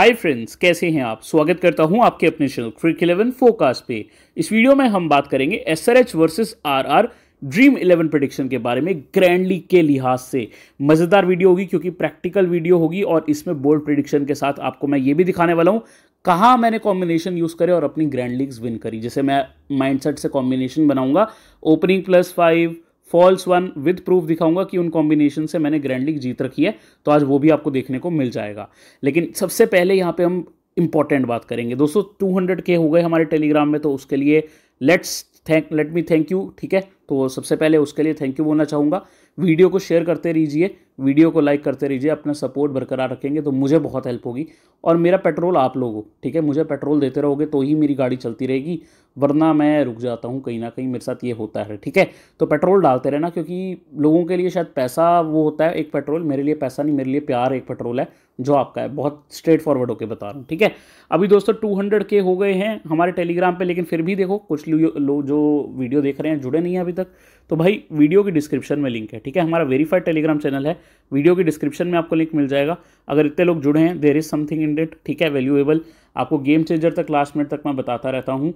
hi friends कैसे हैं आप स्वागत करता हूं आपके अपने चैनल क्रिक इलेवन फोकास्ट पे इस वीडियो में हम बात करेंगे S R H versus R R dream eleven prediction के बारे में ग्रैंड लीग के लिहाज से मज़ेदार वीडियो होगी क्योंकि प्रैक्टिकल वीडियो होगी और इसमें बोल्ड प्रिडिक्शन के साथ आपको मैं ये भी दिखाने वाला हूँ कहाँ मैंने कॉम्बिनेशन यूज़ करे और अपनी ग्रैंड लीग्स विन करी जैसे मैं माइंडसेट से कॉम्बिनेशन बनाऊंगा opening plus five false one with proof दिखाऊंगा कि उन कॉम्बिनेशन से मैंने ग्रैंड लीग जीत रखी है तो आज वो भी आपको देखने को मिल जाएगा लेकिन सबसे पहले यहाँ पे हम इंपॉर्टेंट बात करेंगे दोस्तों टू हंड्रेड के हो गए हमारे टेलीग्राम में तो उसके लिए let's thank let me thank you ठीक है तो सबसे पहले उसके लिए थैंक यू बोलना चाहूँगा वीडियो को शेयर करते रहिए वीडियो को लाइक करते रहिए अपना सपोर्ट बरकरार रखेंगे तो मुझे बहुत हेल्प होगी और मेरा पेट्रोल आप लोगों ठीक है मुझे पेट्रोल देते रहोगे तो ही मेरी गाड़ी चलती रहेगी वरना मैं रुक जाता हूँ कहीं ना कहीं मेरे साथ ये होता है ठीक है तो पेट्रोल डालते रहना क्योंकि लोगों के लिए शायद पैसा वो होता है एक पेट्रोल मेरे लिए पैसा नहीं मेरे लिए प्यार एक पेट्रोल है जो आपका है बहुत स्ट्रेट फॉरवर्ड होकर बता रहा हूँ ठीक है अभी दोस्तों टू हंड्रेड के हो गए हैं हमारे टेलीग्राम पर लेकिन फिर भी देखो कुछ लोग जो वीडियो देख रहे हैं जुड़े नहीं हैं अभी तक तो भाई वीडियो की डिस्क्रिप्शन में लिंक है ठीक है हमारा वेरीफाइड टेलीग्राम चैनल है वीडियो की डिस्क्रिप्शन में आपको लिंक मिल जाएगा अगर इतने लोग जुड़े हैं there is something in that ठीक है वैल्यूएबल आपको गेम चेंजर तक लास्ट मिनट तक मैं बताता रहता हूँ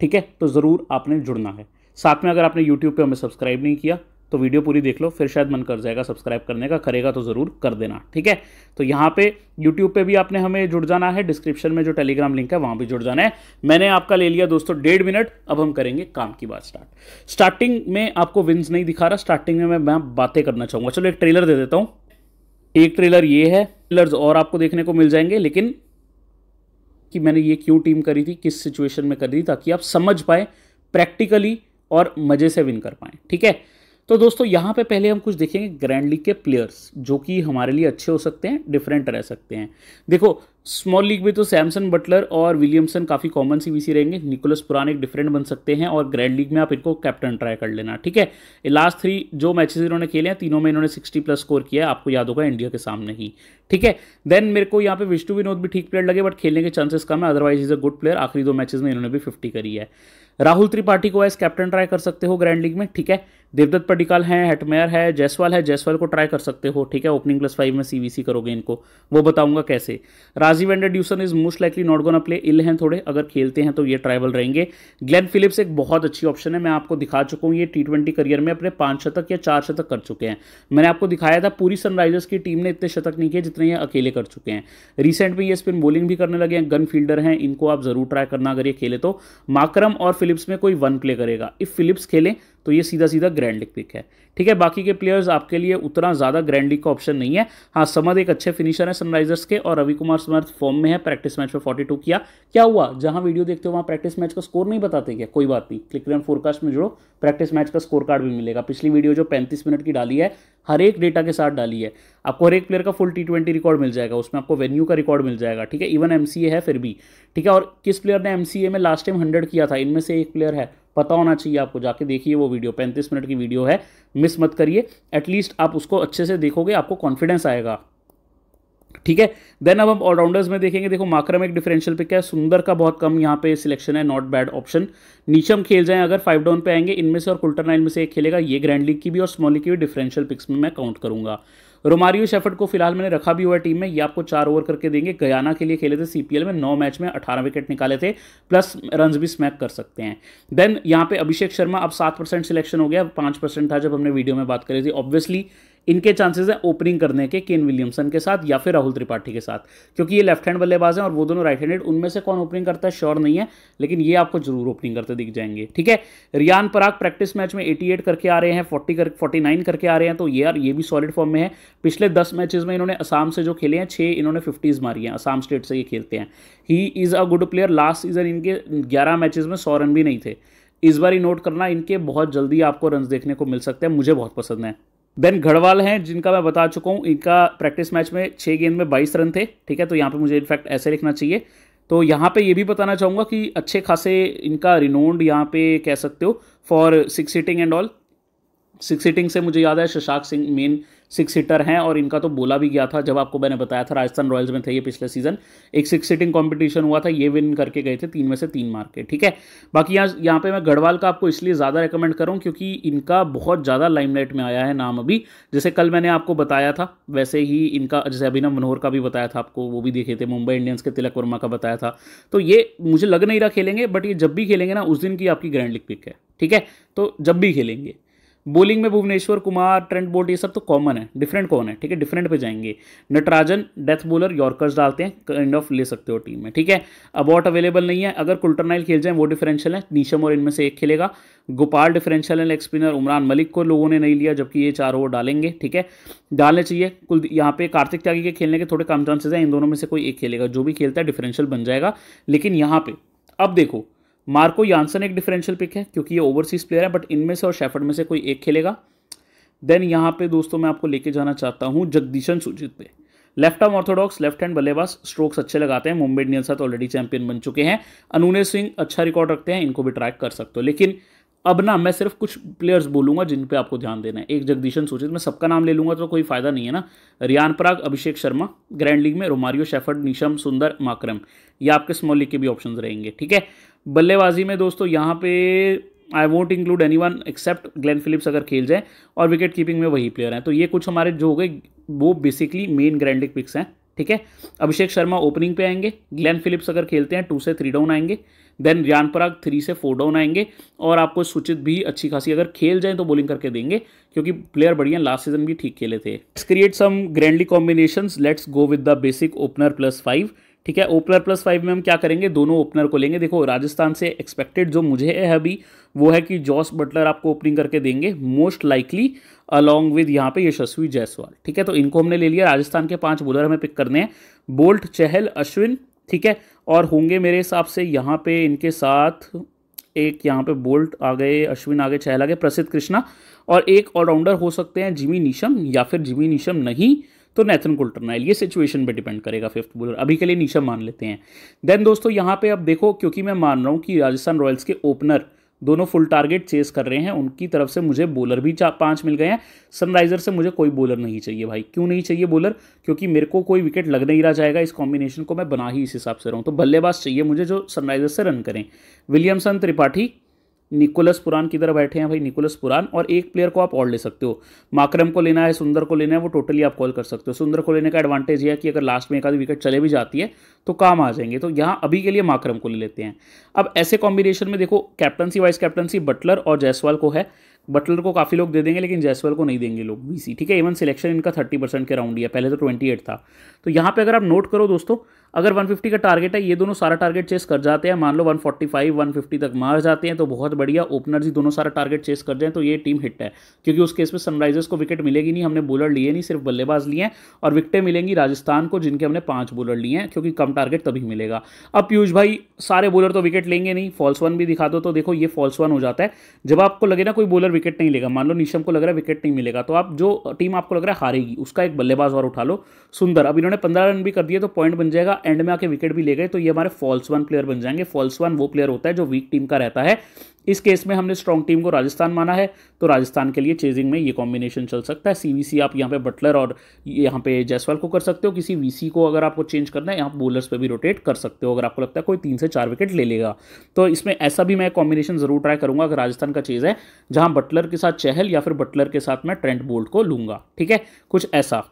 ठीक है तो ज़रूर आपने जुड़ना है साथ में अगर आपने यूट्यूब पर हमें सब्सक्राइब नहीं किया तो वीडियो पूरी देख लो फिर शायद मन कर जाएगा सब्सक्राइब करने का करेगा तो ज़रूर कर देना ठीक है तो यहाँ पे यूट्यूब पे भी आपने हमें जुड़ जाना है डिस्क्रिप्शन में जो टेलीग्राम लिंक है वहाँ भी जुड़ जाना है मैंने आपका ले लिया दोस्तों डेढ़ मिनट अब हम करेंगे काम की बात स्टार्ट स्टार्टिंग में आपको विन्स नहीं दिखा रहा स्टार्टिंग में मैं बातें करना चाहूँगा चलो एक ट्रेलर दे देता हूँ एक ट्रेलर ये है ट्रेलर्स और आपको देखने को मिल जाएंगे लेकिन कि मैंने ये क्यों टीम करी थी किस सिचुएशन में करी थी ताकि आप समझ पाए प्रैक्टिकली और मज़े से विन कर पाएँ ठीक है तो दोस्तों यहाँ पे पहले हम कुछ देखेंगे ग्रैंड लीग के प्लेयर्स जो कि हमारे लिए अच्छे हो सकते हैं डिफरेंट रह सकते हैं देखो स्मॉल लीग में तो सैमसन बटलर और विलियमसन काफ़ी कॉमन सी वीसी रहेंगे निकोलस पुराने एक डिफरेंट बन सकते हैं और ग्रैंड लीग में आप इनको कैप्टन ट्राई कर लेना ठीक है लास्ट थ्री जो मैचेस इन्होंने खेले हैं तीनों में इन्होंने 60 प्लस स्कोर किया है आपको याद होगा इंडिया के सामने ही ठीक है देन मेरे को यहाँ पे विष्णु विनोद भी ठीक प्लेयर लगे बट खेलने के चांसेस कम है otherwise is a good player आखिरी दो मैचेज में इन्होंने भी फिफ्टी करी है राहुल त्रिपाठी को एज कैप्टन ट्राई कर सकते हो ग्रैंड लीग में ठीक है देवदत्त पडिकाल हैं हेटमेयर है जयसवाल है जयसवाल को ट्राई कर सकते हो ठीक है ओपनिंग प्लस फाइव में सीवीसी करोगे इनको वो बताऊंगा कैसे Rassie van der Dussen is most likely not gonna play इल हैं थोड़े अगर खेलते हैं तो ये ट्राइवल रहेंगे ग्लेन फिलिप्स एक बहुत अच्छी ऑप्शन है मैं आपको दिखा चुका हूँ ये टी ट्वेंटी करियर में अपने पाँच शतक या चार शतक कर चुके हैं मैंने आपको दिखाया था पूरी सनराइजर्स की टीम ने इतने शतक नहीं किए जितने ये अकेले कर चुके हैं रिसेंट में ये स्पिन बॉलिंग भी करने लगे हैं गन फील्डर हैं इनको आप जरूर ट्राई करना अगर ये खेले तो माकरम और फिलिप्स में कोई वन प्ले करेगा इफ़ फिलिप्स खेलें तो ये सीधा सीधा ग्रैंड पिक है ठीक है बाकी के प्लेयर्स आपके लिए उतना ज़्यादा ग्रैंड लीग का ऑप्शन नहीं है हाँ समद एक अच्छे फिनिशर है सनराइजर्स के और रवि कुमार समर्थ फॉर्म में है प्रैक्टिस मैच में फोर्टी टू किया क्या हुआ जहाँ वीडियो देखते हो वहाँ प्रैक्टिस मैच का स्कोर नहीं बताते क्या कोई बात नहीं क्लिक रन फोरकास्ट में जुड़ो प्रैक्टिस मैच का स्कोर कार्ड भी मिलेगा पिछली वीडियो जो पैंतीस मिनट की डाली है हर एक डेटा के साथ डाली है आपको हर एक प्लेयर का फुल टी ट्वेंटी रिकॉर्ड मिल जाएगा उसमें आपको वेन्यू का रिकॉर्ड मिल जाएगा ठीक है इवन एम है फिर भी ठीक है और किस प्लेयर ने एम में लास्ट टाइम हंड्रेड किया था इनमें से एक प्लेयर है पता होना चाहिए आपको जाके देखिए वो वीडियो पैंतीस मिनट की वीडियो है मिस मत करिए एटलीस्ट आप उसको अच्छे से देखोगे आपको कॉन्फिडेंस आएगा ठीक है देन अब हम ऑलराउंडर्स में देखेंगे देखो माकरम एक डिफरेंशियल पिक है सुंदर का बहुत कम यहाँ पे सिलेक्शन है नॉट बैड ऑप्शन नीचम खेल जाएं अगर फाइव डाउन पे आएंगे इनमें से और कुल्टर नाइन में से एक खेलेगा ये ग्रैंड लीग की भी और स्मॉल लीग की भी डिफरेंशियल पिक्स में मैं काउंट करूंगा रोमारियो शेफर्ड को फिलहाल मैंने रखा भी हुआ है टीम में ये आपको चार ओवर करके देंगे गयाना के लिए खेले थे सीपीएल में नौ मैच में अठारह विकेट निकाले थे प्लस रन भी स्मैक कर सकते हैं देन यहाँ पे अभिषेक शर्मा अब सात परसेंट सिलेक्शन हो गया पांच परसेंट था जब हमने वीडियो में बात करी थी ऑब्वियसली इनके चांसेस हैं ओपनिंग करने के केन विलियमसन के साथ या फिर राहुल त्रिपाठी के साथ क्योंकि ये लेफ्ट हैंड बल्लेबाज हैं और वो दोनों राइट हैंडेड उनमें से कौन ओपनिंग करता है श्योर नहीं है लेकिन ये आपको जरूर ओपनिंग करते दिख जाएंगे ठीक है रियान पराग प्रैक्टिस मैच में एटी करके आ रहे हैं फोर्टी कर 49 करके आ रहे हैं तो ये यार ये भी सॉलिड फॉर्म में है पिछले दस मैचेज में इन्होंने आसाम से जो खेले हैं छः इन्होंने फिफ्टीज़ मारी हैं आसाम स्टेट से ये खेलते हैं ही is a good player last season इनके ग्यारह मैचेज में सौ रन भी नहीं थे इस बार ही नोट करना इनके बहुत जल्दी आपको रन देखने को मिल सकते हैं मुझे बहुत पसंद है देन गढ़वाल हैं जिनका मैं बता चुका हूँ इनका प्रैक्टिस मैच में छः गेंद में बाईस रन थे ठीक है तो यहाँ पे मुझे इनफैक्ट ऐसे लिखना चाहिए तो यहाँ पे ये भी बताना चाहूँगा कि अच्छे खासे इनका रिनोन्ड यहाँ पे कह सकते हो four six hitting and all six hitting से मुझे याद है Shashank Singh main six hitter हैं और इनका तो बोला भी गया था जब आपको मैंने बताया था राजस्थान रॉयल्स में थे ये पिछले सीजन एक सिक्स सीटिंग कॉम्पिटिशन हुआ था ये विन करके गए थे तीन में से तीन मार के ठीक है बाकी यहाँ यहाँ पे मैं गढ़वाल का आपको इसलिए ज़्यादा रिकमेंड करूँ क्योंकि इनका बहुत ज़्यादा लाइमलाइट में आया है नाम अभी जैसे कल मैंने आपको बताया था वैसे ही इनका जैसे अभिनव मनोहर का भी बताया था आपको वो भी देखे थे मुंबई इंडियंस के तिलक वर्मा का बताया था तो ये मुझे लग नहीं रहा खेलेंगे बट ये जब भी खेलेंगे ना उस दिन की आपकी ग्रैंड लीग पिक है ठीक है तो जब भी खेलेंगे बॉलिंग में भुवनेश्वर कुमार ट्रेंट बोल्ट ये सब तो कॉमन है डिफरेंट कौन है ठीक है डिफरेंट पे जाएंगे नटराजन डेथ बॉलर यॉर्कर्स डालते हैं काइंड ऑफ ले सकते हो टीम में ठीक है अबॉट अवेलेबल नहीं है अगर कुल्टरनाइल खेल जाए वो डिफरेंशियल है नीशम और इनमें से एक खेलेगा गोपाल डिफरेंशियल है लेग स्पिनर उमरान मलिक को लोगों ने नहीं लिया जबकि ये चार ओवर डालेंगे ठीक है डालने चाहिए कुल यहाँ पे कार्तिक त्यागी के खेलने के थोड़े कम चांसेस हैं इन दोनों में से कोई एक खेलेगा जो भी खेलता है डिफरेंशियल बन जाएगा लेकिन यहाँ पे अब देखो मार्को यानसन एक डिफरेंशियल पिक है क्योंकि ये ओवरसीज प्लेयर है बट इनमें से और शेफर्ड में से कोई एक खेलेगा देन यहाँ पे दोस्तों मैं आपको लेके जाना चाहता हूँ जगदीशन सुजित पे left arm orthodox left hand बल्लेबाज स्ट्रोक्स अच्छे लगाते हैं मुंबई इंडियंस साथ ऑलरेडी चैंपियन बन चुके हैं अनुने सिंह अच्छा रिकॉर्ड रखते हैं इनको भी ट्रैक कर सकते हो लेकिन अब ना मैं सिर्फ कुछ प्लेयर्स बोलूंगा जिन पे आपको ध्यान देना है एक जगदीशन सूचित मैं सबका नाम ले लूंगा तो कोई फायदा नहीं है ना रियान पराग अभिषेक शर्मा ग्रैंड लीग में Romario Shepherd Neesham Sundar Markram ये आपके स्मॉल लीग के भी ऑप्शन रहेंगे ठीक है बल्लेबाजी में दोस्तों यहाँ पे I won't include any one except Glenn Phillips अगर खेल जाए और विकेट कीपिंग में वही प्लेयर हैं तो ये कुछ हमारे जो हो गए वो basically main grand league picks हैं ठीक है अभिषेक शर्मा ओपनिंग पे आएंगे ग्लैन फिलिप्स अगर खेलते हैं टू से थ्री डाउन आएंगे देन रियान पराग थ्री से फोर डाउन आएंगे और आपको सूचित भी अच्छी खासी अगर खेल जाए तो बॉलिंग करके देंगे क्योंकि प्लेयर बढ़िया लास्ट सीजन भी ठीक खेले थे create some grandly combination let's go with the basic opener plus five ठीक है ओपनर प्लस फाइव में हम क्या करेंगे दोनों ओपनर को लेंगे देखो राजस्थान से एक्सपेक्टेड जो मुझे है अभी वो है कि जॉस बटलर आपको ओपनिंग करके देंगे मोस्ट लाइकली अलॉन्ग विद यहाँ पे यशस्वी जायसवाल ठीक है तो इनको हमने ले लिया राजस्थान के पांच बॉलर हमें पिक करने हैं बोल्ट चहल अश्विन ठीक है और होंगे मेरे हिसाब से यहाँ पे इनके साथ एक यहाँ पे बोल्ट आ गए अश्विन आ गए चहल आ गए प्रसिद्ध कृष्णा और एक ऑलराउंडर हो सकते हैं जिमी नीशम या फिर जिमी नीशम नहीं तो नेथन कुल्टरनाइल ये सिचुएशन पे डिपेंड करेगा फिफ्थ बोलर अभी के लिए नीशम मान लेते हैं देन दोस्तों यहाँ पे अब देखो क्योंकि मैं मान रहा हूँ कि राजस्थान रॉयल्स के ओपनर दोनों फुल टारगेट चेस कर रहे हैं उनकी तरफ से मुझे बॉलर भी चार पाँच मिल गए हैं सनराइजर से मुझे कोई बॉलर नहीं चाहिए भाई क्यों नहीं चाहिए बॉलर क्योंकि मेरे को कोई विकेट लग नहीं रहा जाएगा इस कॉम्बिनेशन को मैं बना ही इस हिसाब से रहूँ तो बल्लेबाज चाहिए मुझे जो सनराइजर से रन करें विलियमसन त्रिपाठी निकोलस पुरान किधर बैठे हैं भाई निकोलस पुरान और एक प्लेयर को आप और ले सकते हो माक्रम को लेना है सुंदर को लेना है वो टोटली आप कॉल कर सकते हो सुंदर को लेने का एडवांटेज यह है कि अगर लास्ट में एक आधी विकेट चले भी जाती है तो काम आ जाएंगे तो यहाँ अभी के लिए माक्रम को ले लेते हैं अब ऐसे कॉम्बिनेशन में देखो कैप्टनसी वाइस कैप्टनसी बटलर और जयसवाल को है बटलर को काफ़ी लोग दे देंगे लेकिन जयसवाल को नहीं देंगे लोग बी ठीक है इवन सिलेक्शन इनका थर्टी परसेंट के राउंड ही है पहले तो ट्वेंटी एट था तो यहाँ पर अगर आप नोट करो दोस्तों अगर 150 का टारगेट है ये दोनों सारा टारगेट चेस कर जाते हैं मान लो 145 150 तक मार जाते हैं तो बहुत बढ़िया ओपनर ही दोनों सारा टारगेट चेस कर जाएं तो ये टीम हिट है क्योंकि उस केस में सनराइजर्स को विकेट मिलेगी नहीं हमने बॉलर लिए नहीं सिर्फ बल्लेबाज लिए हैं और विकटें मिलेंगी राजस्थान को जिनके हमने पाँच बॉलर लिए हैं क्योंकि कम टारगेट तभी मिलेगा अब पीयूष भाई सारे बॉलर तो विकेट लेंगे नहीं फॉल्स वन भी दिखा दो तो देखो ये फॉल्स वन हो जाता है जब आपको लगे ना कोई बॉलर विकेट नहीं लेगा मान लो निशम को लग रहा है विकेट नहीं मिलेगा तो आप जो टीम आपको लग रहा है हारेगी उसका एक बल्लेबाज और उठा लो सुंदर अब इन्होंने पंद्रह रन भी कर दिए तो पॉइंट बन जाएगा एंड में आके विकेट भी ले गए तो ये हमारे फॉल्स वन प्लेयर बन जाएंगे फॉल्स वन वो प्लेयर होता है जो वीक टीम का रहता है इस केस में हमने स्ट्रॉन्ग टीम को राजस्थान माना है तो राजस्थान के लिए चेजिंग में ये कॉम्बिनेशन चल सकता है सीवीसी आप यहाँ पे बटलर और यहाँ पे जयसवाल को कर सकते हो किसी वीसी को अगर आपको चेंज करना है यहाँ बोलर्स पे भी रोटेट कर सकते हो अगर आपको लगता है कोई तीन से चार विकेट ले लेगा तो इसमें ऐसा भी मैं कॉम्बिनेशन जरूर ट्राई करूंगा अगर राजस्थान का चेज है जहाँ बटलर के साथ चहल या फिर बटलर के साथ मैं ट्रेंट बोल्ट को लूंगा ठीक है कुछ ऐसा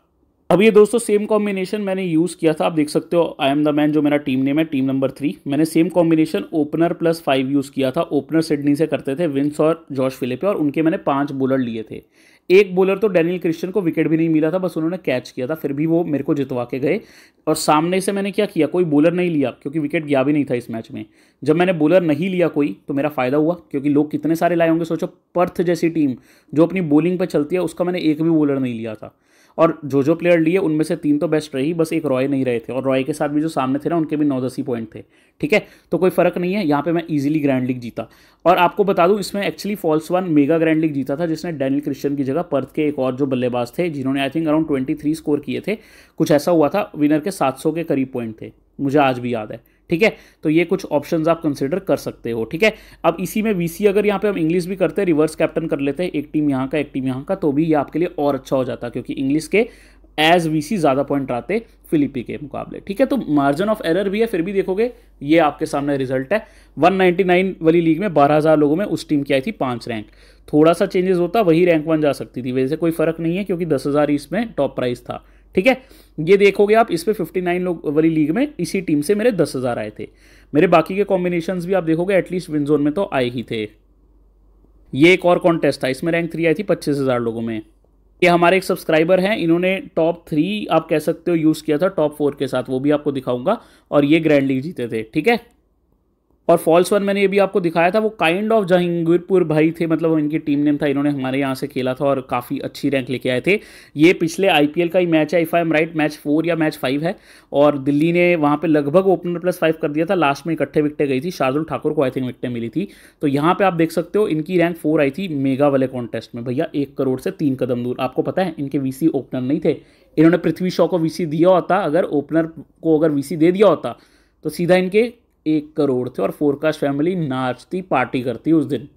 अब ये दोस्तों सेम कॉम्बिनेशन मैंने यूज़ किया था आप देख सकते हो आई एम द मैन जो मेरा टीम नेम है टीम नंबर थ्री मैंने same combination opener plus five use किया था ओपनर सिडनी से करते थे विंस और जॉर्ज फिलिपे और उनके मैंने पांच बॉलर लिए थे एक बॉलर तो डैनियल क्रिश्चियन को विकेट भी नहीं मिला था बस उन्होंने कैच किया था फिर भी वो मेरे को जितवा के गए और सामने से मैंने क्या किया कोई बॉलर नहीं लिया क्योंकि विकेट गया भी नहीं था इस मैच में जब मैंने बॉलर नहीं लिया कोई तो मेरा फ़ायदा हुआ क्योंकि लोग कितने सारे लाए होंगे सोचो पर्थ जैसी टीम जो अपनी बॉलिंग पर चलती है उसका मैंने एक भी बॉलर नहीं लिया था और जो जो प्लेयर लिए उनमें से तीन तो बेस्ट रही बस एक रॉय नहीं रहे थे और रॉय के साथ भी जो सामने थे ना उनके भी नौ दस ही पॉइंट थे ठीक है तो कोई फ़र्क नहीं है यहाँ पे मैं इजीली ग्रैंड लीग जीता और आपको बता दूँ इसमें actually false one mega grand league जीता था जिसने डैनियल क्रिश्चियन की जगह पर्थ के एक और जो बल्लेबाज थे जिन्होंने I think around twenty score किए थे कुछ ऐसा हुआ था विनर के सात के करीब पॉइंट थे मुझे आज भी याद है ठीक है तो ये कुछ ऑप्शन आप कंसिडर कर सकते हो ठीक है अब इसी में वीसी अगर यहाँ पे हम इंग्लिश भी करते हैं रिवर्स कैप्टन कर लेते हैं एक टीम यहाँ का एक टीम यहाँ का तो भी ये आपके लिए और अच्छा हो जाता क्योंकि इंग्लिश के एज वी ज़्यादा पॉइंट आते फिलिपी के मुकाबले ठीक है तो मार्जिन ऑफ एरर भी है फिर भी देखोगे ये आपके सामने रिजल्ट है 199 वाली लीग में 12000 लोगों में उस टीम की आई थी पाँच रैंक थोड़ा सा चेंजेस होता वही रैंक वन जा सकती थी वैसे कोई फर्क नहीं है क्योंकि 10000 इसमें टॉप प्राइस था ठीक है ये देखोगे आप इस पर फिफ्टी नाइन लोग वाली लीग में इसी टीम से मेरे दस हज़ार आए थे मेरे बाकी के कॉम्बिनेशन भी आप देखोगे एटलीस्ट विन जोन में तो आए ही थे ये एक और कॉन्टेस्ट था इसमें रैंक थ्री आई थी पच्चीस हज़ार लोगों में ये हमारे एक सब्सक्राइबर हैं इन्होंने टॉप थ्री आप कह सकते हो यूज़ किया था टॉप फोर के साथ वो भी आपको दिखाऊंगा और ये ग्रैंड लीग जीते थे ठीक है और फॉल्स वन मैंने ये भी आपको दिखाया था वो काइंड ऑफ जहांगीरपुर भाई थे मतलब वो इनकी टीम नेम था इन्होंने हमारे यहाँ से खेला था और काफ़ी अच्छी रैंक लेके आए थे ये पिछले आईपीएल का ही मैच है if I am right match four या मैच फाइव है और दिल्ली ने वहाँ पर लगभग ओपनर प्लस फाइव कर दिया था लास्ट में इकट्ठे विकटें गई थी शार्दुल ठाकुर को आई थिंक विकटें मिली थी तो यहाँ पर आप देख सकते हो इनकी रैंक फोर आई थी मेगा वाले कॉन्टेस्ट में भैया एक करोड़ से तीन कदम दूर आपको पता है इनके वी ओपनर नहीं थे इन्होंने पृथ्वी शॉ को वी दिया होता अगर ओपनर को अगर वी दे दिया होता तो सीधा इनके एक करोड़ थे और फोरकास्ट फैमिली नाचती पार्टी करती उस दिन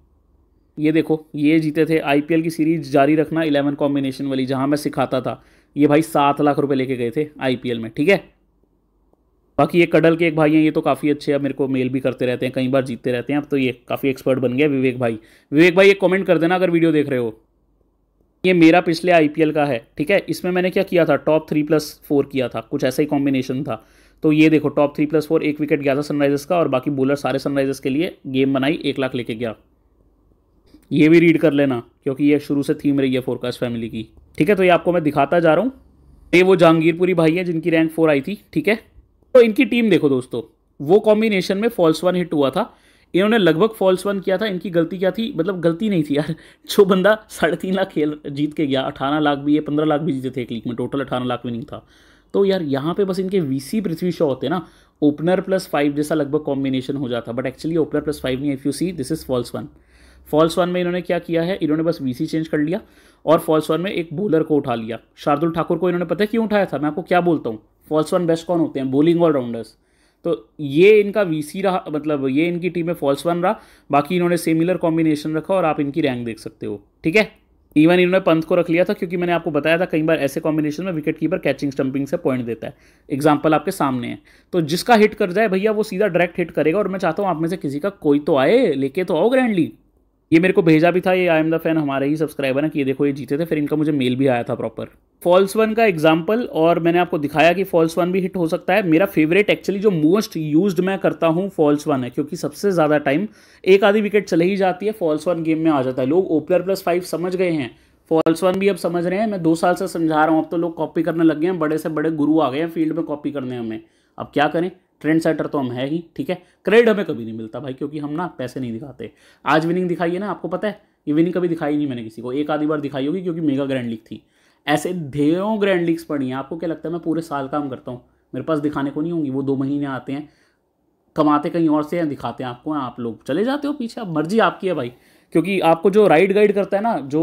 ये देखो ये जीते थे आई की सीरीज जारी रखना इलेवन कॉम्बिनेशन वाली जहाँ मैं सिखाता था ये भाई सात लाख रुपए लेके गए थे आई में ठीक है बाकी ये कडल के एक भाई हैं ये तो काफ़ी अच्छे हैं मेरे को मेल भी करते रहते हैं कई बार जीतते रहते हैं अब तो ये काफ़ी एक्सपर्ट बन गया विवेक भाई विवेक भाई एक कमेंट कर देना अगर वीडियो देख रहे हो ये मेरा पिछले आईपीएल का है ठीक है इसमें मैंने क्या किया था टॉप थ्री प्लस फोर किया था कुछ ऐसा ही कॉम्बिनेशन था तो ये देखो टॉप थ्री प्लस फोर एक विकेट गया था सनराइजर्स का और बाकी बॉलर सारे सनराइजर्स के लिए गेम बनाई एक लाख लेके गया ये भी रीड कर लेना क्योंकि ये शुरू से थीम रही है फोरकास्ट फैमिली की ठीक है तो ये आपको मैं दिखाता जा रहा हूँ ये वो जहांगीरपुरी भाई है जिनकी रैंक फोर आई थी ठीक है तो इनकी टीम देखो दोस्तों वो कॉम्बिनेशन में फॉल्स वन हिट हुआ था इन्होंने लगभग फॉल्स वन किया था इनकी गलती क्या थी मतलब गलती नहीं थी यार जो बंदा साढ़े तीन लाख खेल जीत के गया अठारह लाख भी ये पंद्रह लाख भी जीते थे एक लीग में टोटल अठारह लाख भी नहीं था तो यार यहाँ पे बस इनके वीसी पृथ्वी शॉ होते ना ओपनर प्लस फाइव जैसा लगभग कॉम्बिनेशन हो जाता but actually opener plus five नहीं if you see this is false one false one में इन्होंने क्या किया है इन्होंने बस वीसी चेंज कर लिया और फॉल्स वन में एक बॉलर को उठा लिया शार्दुल ठाकुर को इन्होंने पता है क्यों उठाया था मैं आपको क्या बोलता हूँ फॉल्स वन बेस्ट कौन होते हैं बॉलिंग ऑलराउंडर्स तो ये इनका वीसी रहा मतलब ये इनकी टीम में फॉल्स वन रहा बाकी इन्होंने सिमिलर कॉम्बिनेशन रखा और आप इनकी रैंक देख सकते हो ठीक है इवन इन्होंने पंत को रख लिया था क्योंकि मैंने आपको बताया था कई बार ऐसे कॉम्बिनेशन में विकेट कीपर कैचिंग स्टंपिंग से पॉइंट देता है एग्जाम्पल आपके सामने है तो जिसका हिट कर जाए भैया वो सीधा डायरेक्ट हिट करेगा और मैं चाहता हूँ आप में से किसी का कोई तो आए लेके तो आओ ग्रैंडली ये मेरे को भेजा भी था ये आई एम द फैन हमारे ही सब्सक्राइबर है कि ये देखो ये जीते थे फिर इनका मुझे मेल भी आया था प्रॉपर फॉल्स वन का एग्जाम्पल और मैंने आपको दिखाया कि फॉल्स वन भी हिट हो सकता है मेरा फेवरेट एक्चुअली जो मोस्ट यूज्ड मैं करता हूँ फॉल्स वन है क्योंकि सबसे ज़्यादा टाइम एक आधी विकेट चले ही जाती है फॉल्स वन गेम में आ जाता है लोग ओपनर प्लस फाइव समझ गए हैं फॉल्स वन भी अब समझ रहे हैं मैं दो साल से समझा रहा हूँ अब तो लोग कॉपी करने लग गए हैं बड़े से बड़े गुरु आ गए हैं फील्ड में कॉपी करने हमें अब क्या करें ट्रेंड सेटर तो हम है ही ठीक है क्रेडिट हमें कभी नहीं मिलता भाई क्योंकि हम ना पैसे नहीं दिखाते आज विनिंग दिखाई है ना आपको पता है ये विनिंग कभी दिखाई नहीं मैंने किसी को एक आधी बार दिखाई होगी क्योंकि मेगा ग्रैंड लीग थी ऐसे ढेरों ग्रैंड लीग्स पड़ी हैं आपको क्या लगता है मैं पूरे साल काम करता हूँ मेरे पास दिखाने को नहीं होंगी वो दो महीने आते हैं कमाते कहीं और से हैं दिखाते हैं आपको आप लोग चले जाते हो पीछे मर्जी आपकी है भाई क्योंकि आपको जो राइट गाइड करता है ना जो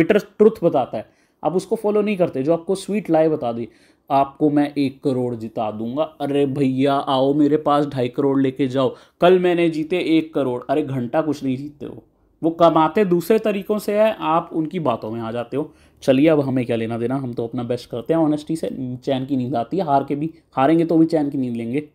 बिटर ट्रुथ बताता है आप उसको फॉलो नहीं करते जो आपको स्वीट लाई बता दी आपको मैं एक करोड़ जिता दूंगा अरे भैया आओ मेरे पास ढाई करोड़ लेके जाओ कल मैंने जीते एक करोड़ अरे घंटा कुछ नहीं जीतते हो वो कमाते दूसरे तरीक़ों से है आप उनकी बातों में आ जाते हो चलिए अब हमें क्या लेना देना हम तो अपना बेस्ट करते हैं ऑनेस्टी से चैन की नींद आती है हार के भी हारेंगे तो भी चैन की नींद लेंगे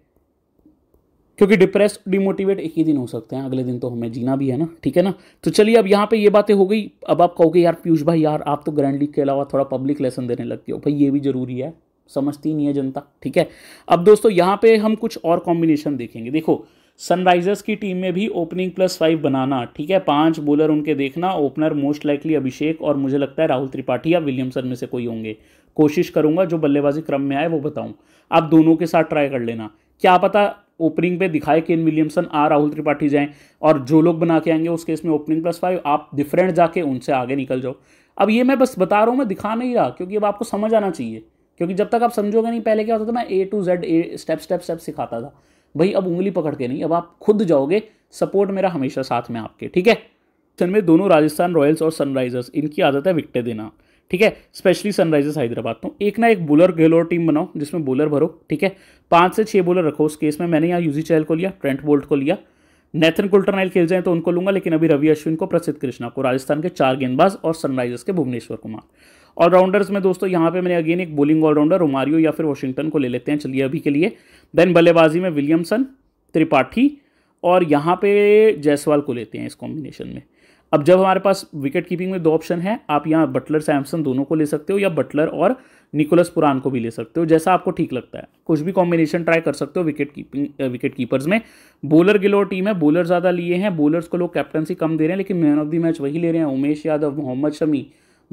क्योंकि डिप्रेस डिमोटिवेट एक ही दिन हो सकते हैं अगले दिन तो हमें जीना भी है ना ठीक है ना तो चलिए अब यहाँ पे ये बातें हो गई अब आप कहोगे यार पीयूष भाई यार आप तो ग्रैंड लीग के अलावा थोड़ा पब्लिक लेसन देने लगते हो भाई ये भी जरूरी है समझती नहीं है जनता ठीक है अब दोस्तों यहाँ पे हम कुछ और कॉम्बिनेशन देखेंगे देखो सनराइजर्स की टीम में भी ओपनिंग प्लस फाइव बनाना ठीक है पांच बॉलर उनके देखना ओपनर मोस्ट लाइकली अभिषेक और मुझे लगता है राहुल त्रिपाठी या विलियमसन में से कोई होंगे कोशिश करूंगा जो बल्लेबाजी क्रम में आए वो बताऊं आप दोनों के साथ ट्राई कर लेना क्या पता ओपनिंग पे दिखाए केन विलियमसन आ राहुल त्रिपाठी जाएं और जो लोग बना के आएंगे उस केस में ओपनिंग प्लस फाइव आप डिफरेंट जाके उनसे आगे निकल जाओ अब ये मैं बस बता रहा हूँ मैं दिखा नहीं रहा क्योंकि अब आपको समझ आना चाहिए क्योंकि जब तक आप समझोगे नहीं पहले क्या होता था मैं A to Z a step step step सिखाता था भाई अब उंगली पकड़ के नहीं अब आप खुद जाओगे सपोर्ट मेरा हमेशा साथ में आपके ठीक है तो में दोनों राजस्थान रॉयल्स और सनराइजर्स इनकी आदत है विकटें देना ठीक है स्पेशली सनराइजर्स हैदराबाद तो एक ना एक बोलर गहलोर टीम बनाओ जिसमें बोलर भरो ठीक है पाँच से छः बोलर रखो उस केस में मैंने यहाँ यूजी चहल को लिया ट्रेंट बोल्ट को लिया नेथन कुल्टरनाइल खेल जाए तो उनको लूंगा लेकिन अभी रवि अश्विन को प्रसिद्ध कृष्णा को राजस्थान के चार गेंदबाज और सनराइजर्स के भुवनेश्वर कुमार ऑलराउंडर्स में दोस्तों यहाँ पे मैंने अगेन एक बोलिंग ऑलराउंडर रोमारियो या फिर वॉशिंगटन को ले लेते हैं चलिए अभी के लिए देन बल्लेबाजी में विलियमसन त्रिपाठी और यहाँ पे जायसवाल को लेते हैं इस कॉम्बिनेशन में अब जब हमारे पास विकेट कीपिंग में दो ऑप्शन है आप यहाँ बटलर सैमसन दोनों को ले सकते हो या बटलर और निकोलस पुरान को भी ले सकते हो जैसा आपको ठीक लगता है कुछ भी कॉम्बिनेशन ट्राई कर सकते हो विकेट कीपिंग विकेट कीपर्स में बॉलर गिलोर टीम है बॉलर ज़्यादा लिए हैं बॉलर्स को लोग कैप्टनसी कम दे रहे हैं लेकिन मैन ऑफ द मैच वही ले रहे हैं उमेश यादव मोहम्मद शमी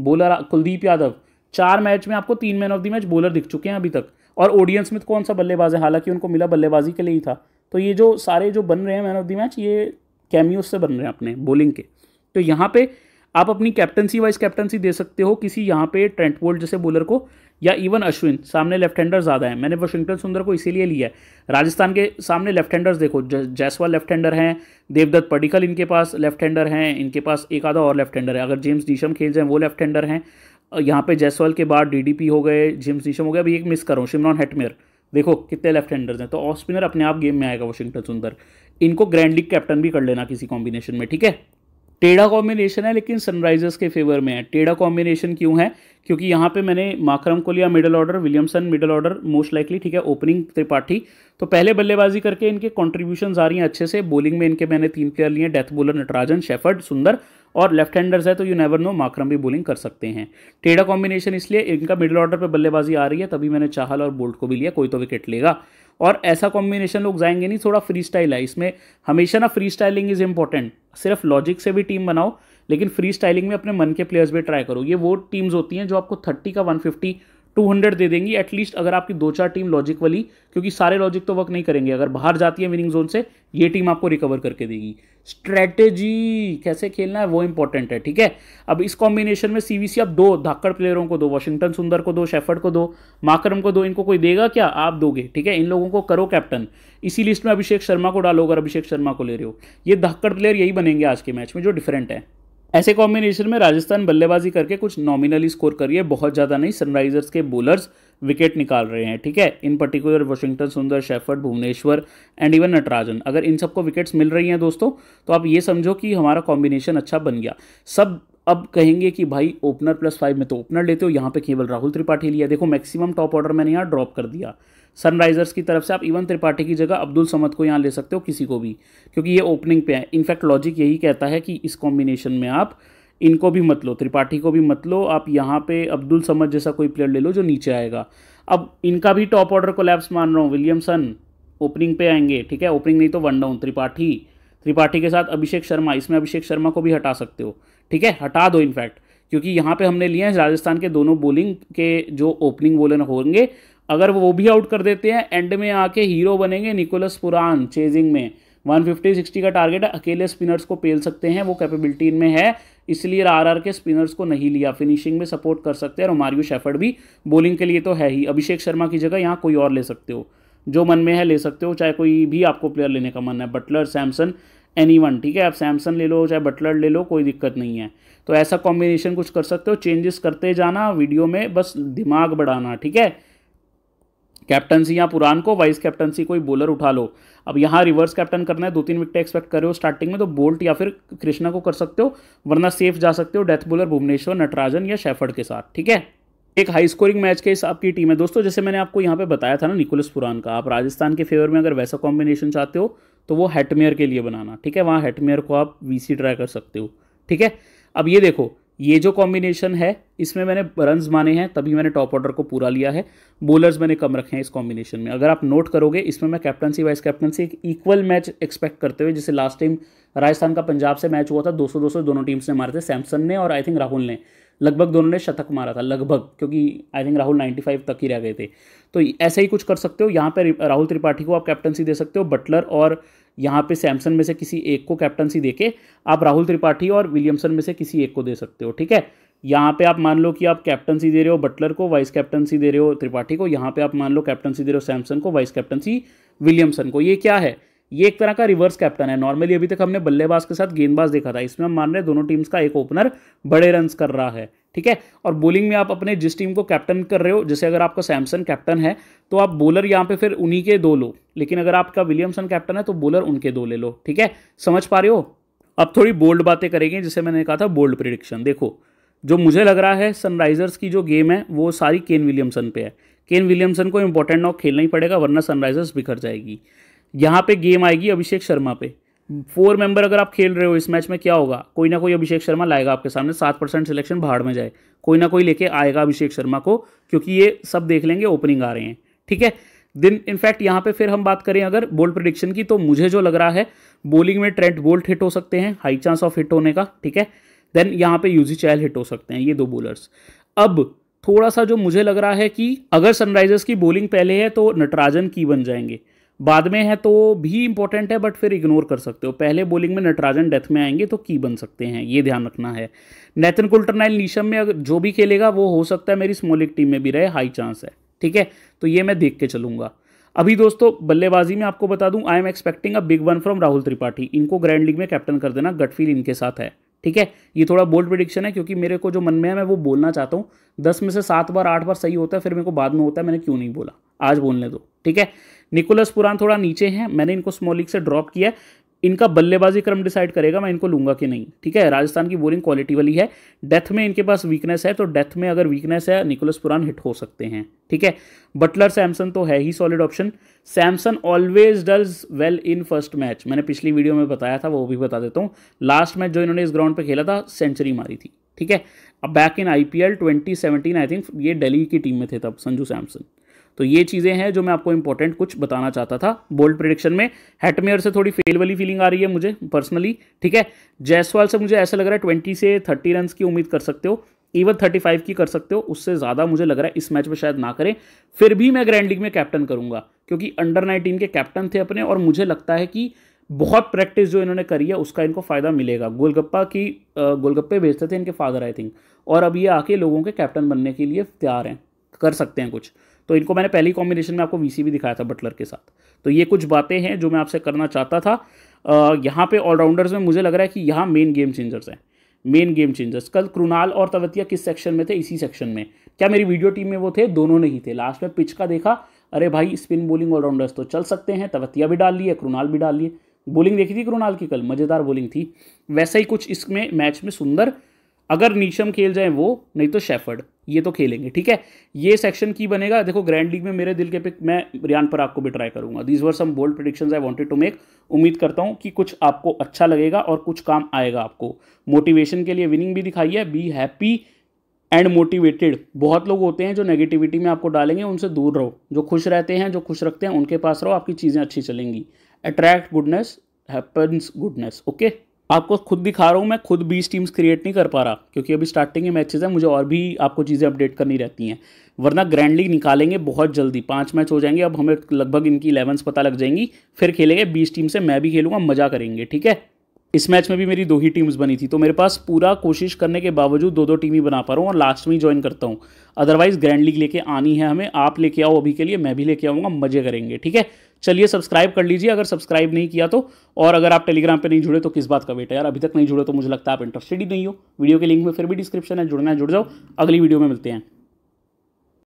बॉलर कुलदीप यादव चार मैच में आपको तीन man of the match bowler दिख चुके हैं अभी तक और में स्मिथ तो कौन सा बल्लेबाज है हालांकि उनको मिला बल्लेबाजी के लिए ही था तो ये जो सारे जो बन रहे हैं मैन ऑफ द मैच ये कैमियोज से बन रहे हैं अपने बॉलिंग के तो यहाँ पे आप अपनी कैप्टनसी वाइज कैप्टनसी दे सकते हो किसी यहाँ पे ट्रेंट बोल्ट जैसे बॉलर को या इवन अश्विन सामने लेफ्ट हैंडर ज़्यादा है मैंने वाशिंगटन सुंदर को इसीलिए लिया है राजस्थान के सामने लेफ्ट हैंडर्स देखो जैसवाल लेफ्ट हैंडर हैं देवदत्त पडिकल इनके पास लेफ्ट हैंडर हैं इनके पास एक आधा और लेफ्ट हैंडर है अगर जेम्स डीशम खेल जाए वो लेफ्ट हैंडर हैं यहाँ पे जैसवाल के बाद डीडीपी हो गए जेम्स डीशम हो गए अभी एक मिस करो शिमरॉन हेटमेयर देखो कितने लेफ्ट हैंडर्स हैं तो ऑफ स्पिनर अपने आप गेम में आएगा वाशिंगटन सुंदर इनको ग्रैंड लीग कैप्टन भी कर लेना किसी कॉम्बिनेशन में ठीक है टेढ़ा कॉम्बिनेशन है लेकिन सनराइजर्स के फेवर में है टेढ़ा कॉम्बिनेशन क्यों है क्योंकि यहाँ पे मैंने माकरम को लिया middle order Williamson middle order most likely ठीक है ओपनिंग त्रिपाठी तो पहले बल्लेबाजी करके इनके कॉन्ट्रीब्यूशन आ रही हैं अच्छे से बॉलिंग में इनके मैंने तीन प्लेयर लिए डेथ बॉलर नटराजन शेफर्ड सुंदर और लेफ्ट हैंडर्स है तो यू नेवर नो माकरम भी बॉलिंग कर सकते हैं टेढ़ा कॉम्बिनेशन इसलिए इनका मिडिल ऑर्डर पर बल्लेबाजी आ रही है तभी मैंने चाहल और बोल्ट को भी लिया कोई तो विकेट लेगा और ऐसा कॉम्बिनेशन लोग जाएंगे नहीं थोड़ा फ्री स्टाइल है इसमें हमेशा ना फ्री स्टाइलिंग इज़ इंपॉर्टेंट सिर्फ लॉजिक से भी टीम बनाओ लेकिन फ्री स्टाइलिंग में अपने मन के प्लेयर्स भी ट्राई करो ये वो टीम्स होती हैं जो आपको थर्टी का वन फिफ्टी टू हंड्रेड दे देंगी एटलीस्ट अगर आपकी दो चार टीम लॉजिक वाली क्योंकि सारे लॉजिक तो वर्क नहीं करेंगे अगर बाहर जाती है विनिंग जोन से ये टीम आपको रिकवर करके देगी स्ट्रेटेजी कैसे खेलना है वो इंपॉर्टेंट है ठीक है अब इस कॉम्बिनेशन में सीवीसी आप दो धाकड़ प्लेयरों को दो वॉशिंगटन सुंदर को दो शेफर्ड को दो माकरम को दो इनको कोई देगा क्या आप दोगे ठीक है इन लोगों को करो कैप्टन इसी लिस्ट में अभिषेक शर्मा को डालो अगर अभिषेक शर्मा को ले रहे हो ये धाकड़ प्लेयर यही बनेंगे आज के मैच में जो डिफरेंट है ऐसे कॉम्बिनेशन में राजस्थान बल्लेबाजी करके कुछ नॉमिनली स्कोर रही है बहुत ज़्यादा नहीं सनराइजर्स के बोलर्स विकेट निकाल रहे हैं ठीक है in particular Washington Sundar Shepherd Bhuvneshwar and even Natarajan अगर इन सबको विकेट्स मिल रही हैं दोस्तों तो आप ये समझो कि हमारा कॉम्बिनेशन अच्छा बन गया सब अब कहेंगे कि भाई ओपनर प्लस फाइव में तो ओपनर लेते हो यहाँ पे केवल राहुल त्रिपाठी लिया देखो मैक्सिमम टॉप ऑर्डर मैंने यहाँ ड्रॉप कर दिया सनराइजर्स की तरफ से आप इवन त्रिपाठी की जगह अब्दुल समद को यहाँ ले सकते हो किसी को भी क्योंकि ये ओपनिंग पे है इनफैक्ट लॉजिक यही कहता है कि इस कॉम्बिनेशन में आप इनको भी मत लो त्रिपाठी को भी मत लो आप यहाँ पे अब्दुल समद जैसा कोई प्लेयर ले लो जो नीचे आएगा अब इनका भी टॉप ऑर्डर को लैब्स मान रहा हूँ विलियमसन ओपनिंग पे आएंगे ठीक है ओपनिंग नहीं तो वन डाउन त्रिपाठी त्रिपाठी के साथ अभिषेक शर्मा इसमें अभिषेक शर्मा को भी हटा सकते हो ठीक है हटा दो इनफैक्ट क्योंकि यहाँ पे हमने लिए हैं राजस्थान के दोनों बॉलिंग के जो ओपनिंग बोलर होंगे अगर वो भी आउट कर देते हैं एंड में आके हीरो बनेंगे निकोलस पुरान चेजिंग में 150 60 का टारगेट अकेले स्पिनर्स को पेल सकते हैं वो कैपेबिलिटी इनमें है इसलिए आर आर के स्पिनर्स को नहीं लिया फिनिशिंग में सपोर्ट कर सकते हैं और मारियो शेफर्ड भी बॉलिंग के लिए तो है ही अभिषेक शर्मा की जगह यहाँ कोई और ले सकते हो जो मन में है ले सकते हो चाहे कोई भी आपको प्लेयर लेने का मन है बटलर सैमसन एनी वन ठीक है आप सैमसन ले लो चाहे बटलर ले लो कोई दिक्कत नहीं है तो ऐसा कॉम्बिनेशन कुछ कर सकते हो चेंजेस करते जाना वीडियो में बस दिमाग बढ़ाना ठीक है कैप्टनसी या पुरान को वाइस कैप्टनसी कोई बॉलर उठा लो अब यहाँ रिवर्स कैप्टन करना है दो तीन विकेट एक्सपेक्ट कर रहे हो स्टार्टिंग में तो बोल्ट या फिर कृष्णा को कर सकते हो वरना सेफ जा सकते हो डेथ बॉलर भुवनेश्वर नटराजन या शेफर्ड के साथ ठीक है एक हाई स्कोरिंग मैच के इस आपकी टीम है दोस्तों जैसे मैंने आपको यहाँ पे बताया था ना निकोलस पुरान का आप राजस्थान के फेवर में अगर वैसा कॉम्बिनेशन चाहते हो तो वो हेटमेयर के लिए बनाना ठीक है वहाँ हेटमेयर को आप वीसी ट्राई कर सकते हो ठीक है अब ये देखो ये जो कॉम्बिनेशन है इसमें मैंने रन्स माने हैं तभी मैंने टॉप ऑर्डर को पूरा लिया है बॉलर्स मैंने कम रखे हैं इस कॉम्बिनेशन में अगर आप नोट करोगे इसमें मैं कैप्टनसी वाइस कैप्टनसी एक इक्वल मैच एक्सपेक्ट करते हुए जैसे लास्ट टाइम राजस्थान का पंजाब से मैच हुआ था 200 200 दोनों टीम्स ने मारे थे सैमसन ने और आई थिंक राहुल ने लगभग दोनों ने शतक मारा था लगभग क्योंकि आई थिंक राहुल 95 तक ही रह गए थे तो ऐसे ही कुछ कर सकते हो यहाँ पर राहुल त्रिपाठी को आप कैप्टनसी दे सकते हो बटलर और यहाँ पे सैमसन में से किसी एक को कैप्टनसी देके आप राहुल त्रिपाठी और विलियमसन में से किसी एक को दे सकते हो ठीक है यहाँ पे आप मान लो कि आप कैप्टनसी दे रहे हो बटलर को वाइस कैप्टनसी दे रहे हो त्रिपाठी को यहाँ पे आप मान लो कैप्टनसी दे रहे हो सैमसन को वाइस कैप्टनसी विलियमसन को ये क्या है ये एक तरह का रिवर्स कैप्टन है नॉर्मली अभी तक हमने बल्लेबाज के साथ गेंदबाज देखा था इसमें हम मान रहे दोनों टीम्स का एक ओपनर बड़े रन कर रहा है ठीक है और बोलिंग में आप अपने जिस टीम को कैप्टन कर रहे हो जैसे अगर आपका सैमसन कैप्टन है तो आप बॉलर यहाँ पे फिर उन्हीं के दो लो लेकिन अगर आपका विलियमसन कैप्टन है तो बॉलर उनके दो ले लो ठीक है समझ पा रहे हो अब थोड़ी बोल्ड बातें करेंगे जिसे मैंने कहा था बोल्ड प्रिडिक्शन देखो जो मुझे लग रहा है सनराइजर्स की जो गेम है वो सारी केन विलियमसन पे है केन विलियमसन को इंपॉर्टेंट नॉक खेलना ही पड़ेगा वरना सनराइजर्स बिखर जाएगी यहाँ पे गेम आएगी अभिषेक शर्मा पे फोर मेंबर अगर आप खेल रहे हो इस मैच में क्या होगा कोई ना कोई अभिषेक शर्मा लाएगा आपके सामने सात परसेंट सिलेक्शन भाड़ में जाए कोई ना कोई लेके आएगा अभिषेक शर्मा को क्योंकि ये सब देख लेंगे ओपनिंग आ रहे हैं ठीक है दिन इनफैक्ट यहाँ पे फिर हम बात करें अगर बोल्ड प्रडिक्शन की तो मुझे जो लग रहा है बॉलिंग में ट्रेंट बोल्ट हिट हो सकते हैं हाई चांस ऑफ हिट होने का ठीक है देन यहाँ पे यूजी चैल हिट हो सकते हैं ये दो बॉलर्स अब थोड़ा सा जो मुझे लग रहा है कि अगर सनराइजर्स की बॉलिंग पहले है तो नटराजन की बन जाएंगे बाद में है तो भी इंपॉर्टेंट है बट फिर इग्नोर कर सकते हो पहले बॉलिंग में नटराजन डेथ में आएंगे तो की बन सकते हैं ये ध्यान रखना है नैथन कुल्टरनाइल नीशम में अगर जो भी खेलेगा वो हो सकता है मेरी स्मॉलिक टीम में भी रहे हाई चांस है ठीक है तो ये मैं देख के चलूंगा अभी दोस्तों बल्लेबाजी में आपको बता दूं I am expecting a big one from Rahul Tripathi इनको ग्रैंड लीग में कैप्टन कर देना गटफील इनके साथ है ठीक है ये थोड़ा बोल्ड प्रिडिक्शन है क्योंकि मेरे को जो मन में है मैं वो बोलना चाहता हूँ दस में से सात बार आठ बार सही होता है फिर मेरे को बाद में होता है मैंने क्यों नहीं बोला आज बोलने दो ठीक है निकोलस पुरान थोड़ा नीचे हैं मैंने इनको स्मॉल लीग से ड्रॉप किया इनका बल्लेबाजी क्रम डिसाइड करेगा मैं इनको लूंगा कि नहीं ठीक है राजस्थान की बोलिंग क्वालिटी वाली है डेथ में इनके पास वीकनेस है तो डेथ में अगर वीकनेस है निकोलस पुरान हिट हो सकते हैं ठीक है बटलर सैमसन तो है ही solid option Samson always does well in first match मैंने पिछली वीडियो में बताया था वो भी बता देता हूँ लास्ट मैच जो इन्होंने इस ग्राउंड पर खेला था सेंचुरी मारी थी ठीक है अब back in I P L twenty I think ये डेली की टीम में थे तब संजू सैमसन तो ये चीज़ें हैं जो मैं आपको इंपॉर्टेंट कुछ बताना चाहता था बोल्ड प्रिडिक्शन में हेटमेयर से थोड़ी फेल वाली फीलिंग आ रही है मुझे पर्सनली ठीक है जयसवाल से मुझे ऐसा लग रहा है ट्वेंटी से थर्टी रन की उम्मीद कर सकते हो इवन थर्टी फाइव की कर सकते हो उससे ज़्यादा मुझे लग रहा है इस मैच में शायद ना करें फिर भी मैं ग्रैंड लीग में कैप्टन करूंगा क्योंकि अंडर नाइनटीन के कैप्टन थे अपने और मुझे लगता है कि बहुत प्रैक्टिस जो इन्होंने करी है उसका इनको फ़ायदा मिलेगा गोलगप्पा की गोलगप्पे भेजते थे इनके फादर आई थिंक और अब ये आके लोगों के कैप्टन बनने के लिए तैयार हैं कर सकते हैं कुछ तो इनको मैंने पहली कॉम्बिनेशन में आपको वी भी दिखाया था बटलर के साथ तो ये कुछ बातें हैं जो मैं आपसे करना चाहता था यहाँ पे ऑलराउंडर्स में मुझे लग रहा है कि यहाँ मेन गेम चेंजर्स हैं मेन गेम चेंजर्स कल कृणाल और तवतिया किस सेक्शन में थे इसी सेक्शन में क्या मेरी वीडियो टीम में वो थे दोनों नहीं थे लास्ट में पिच का देखा अरे भाई स्पिन बॉलिंग ऑलराउंडर्स तो चल सकते हैं तवतिया भी डाल लिए कृणाल भी डाल लिए बॉलिंग देखी थी कृणाल की कल मज़ेदार बॉलिंग थी वैसा ही कुछ इसमें मैच में सुंदर अगर नीशम खेल जाए वो नहीं तो शेफर्ड ये तो खेलेंगे ठीक है ये सेक्शन की बनेगा देखो ग्रैंड लीग में मेरे दिल के पिक मैं रियान पर आपको भी ट्राई करूंगा these were some bold prediction I wanted to make उम्मीद करता हूँ कि कुछ आपको अच्छा लगेगा और कुछ काम आएगा आपको मोटिवेशन के लिए विनिंग भी दिखाई है बी हैप्पी एंड मोटिवेटेड बहुत लोग होते हैं जो नेगेटिविटी में आपको डालेंगे उनसे दूर रहो जो खुश रहते हैं जो खुश रखते हैं उनके पास रहो आपकी चीज़ें अच्छी चलेंगी attract goodness happens goodness okay आपको खुद दिखा रहा हूँ मैं खुद बीस टीम्स क्रिएट नहीं कर पा रहा क्योंकि अभी स्टार्टिंग के मैचेस हैं मुझे और भी आपको चीज़ें अपडेट करनी रहती हैं वरना ग्रैंड लीग निकालेंगे बहुत जल्दी पाँच मैच हो जाएंगे अब हमें लगभग इनकी इलेवंस पता लग जाएंगी फिर खेलेंगे बीस टीम से मैं भी खेलूंगा मज़ा करेंगे ठीक है इस मैच में भी मेरी दो ही टीम्स बनी थी तो मेरे पास पूरा कोशिश करने के बावजूद दो दो टीम ही बना पा रहा हूँ और लास्ट में ही ज्वाइन करता हूँ अदरवाइज़ ग्रैंड लीग लेके आनी है हमें आप लेके आओ अभी के लिए मैं भी लेके आऊँगा मज़े करेंगे ठीक है चलिए सब्सक्राइब कर लीजिए अगर सब्सक्राइब नहीं किया तो और अगर आप टेलीग्राम पे नहीं जुड़े तो किस बात का वेट है यार अभी तक नहीं जुड़े तो मुझे लगता है आप इंटरेस्टेड ही नहीं हो वीडियो के लिंक में फिर भी डिस्क्रिप्शन है जुड़ना है जुड़ जाओ अगली वीडियो में मिलते हैं